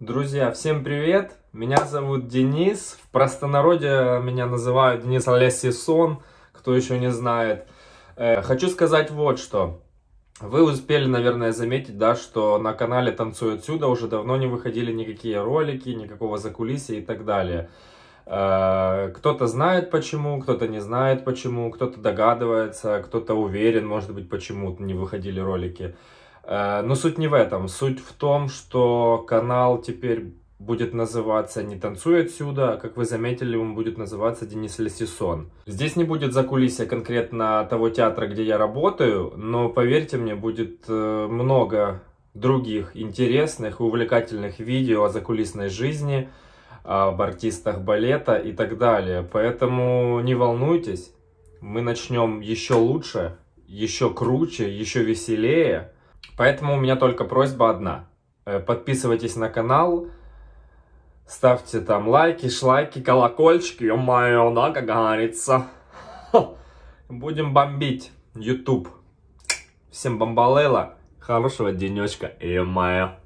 Друзья, всем привет! Меня зовут Денис. В простонародье меня называют Денис Алесисон, кто еще не знает. Э, хочу сказать вот что. Вы успели, наверное, заметить, да, что на канале «Танцуй отсюда» уже давно не выходили никакие ролики, никакого закулисья и так далее. Э, кто-то знает почему, кто-то не знает почему, кто-то догадывается, кто-то уверен, может быть, почему не выходили ролики. Э, но суть не в этом. Суть в том, что канал теперь будет называться «Не танцуй отсюда», а, как вы заметили, он будет называться «Денис Лесисон». Здесь не будет закулисья конкретно того театра, где я работаю, но, поверьте мне, будет э, много других интересных и увлекательных видео о закулисной жизни, об артистах балета и так далее. Поэтому не волнуйтесь, мы начнем еще лучше, еще круче, еще веселее – Поэтому у меня только просьба одна. Э, подписывайтесь на канал, ставьте там лайки, шлайки, колокольчики, ё-моё, да, как говорится. Будем бомбить YouTube. Всем бомбалейла, хорошего денечка, ё-моё.